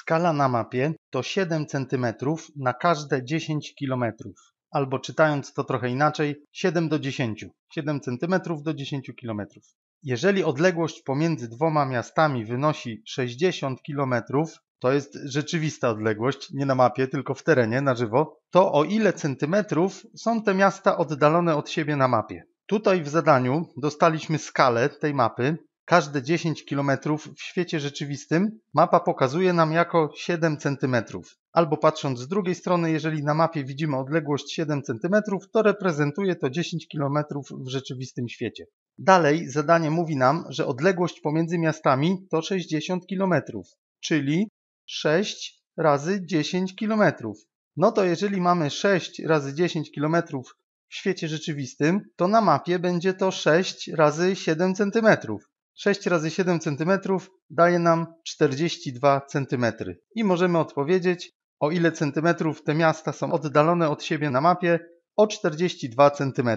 Skala na mapie to 7 cm na każde 10 km. Albo czytając to trochę inaczej, 7 do 10. 7 cm do 10 km. Jeżeli odległość pomiędzy dwoma miastami wynosi 60 km, to jest rzeczywista odległość, nie na mapie, tylko w terenie, na żywo, to o ile centymetrów są te miasta oddalone od siebie na mapie. Tutaj w zadaniu dostaliśmy skalę tej mapy, każde 10 km w świecie rzeczywistym mapa pokazuje nam jako 7 cm. Albo patrząc z drugiej strony, jeżeli na mapie widzimy odległość 7 cm, to reprezentuje to 10 km w rzeczywistym świecie. Dalej zadanie mówi nam, że odległość pomiędzy miastami to 60 km, czyli 6 razy 10 km. No to jeżeli mamy 6 razy 10 km w świecie rzeczywistym, to na mapie będzie to 6 razy 7 cm. 6 razy 7 cm daje nam 42 cm. I możemy odpowiedzieć, o ile centymetrów te miasta są oddalone od siebie na mapie, o 42 cm.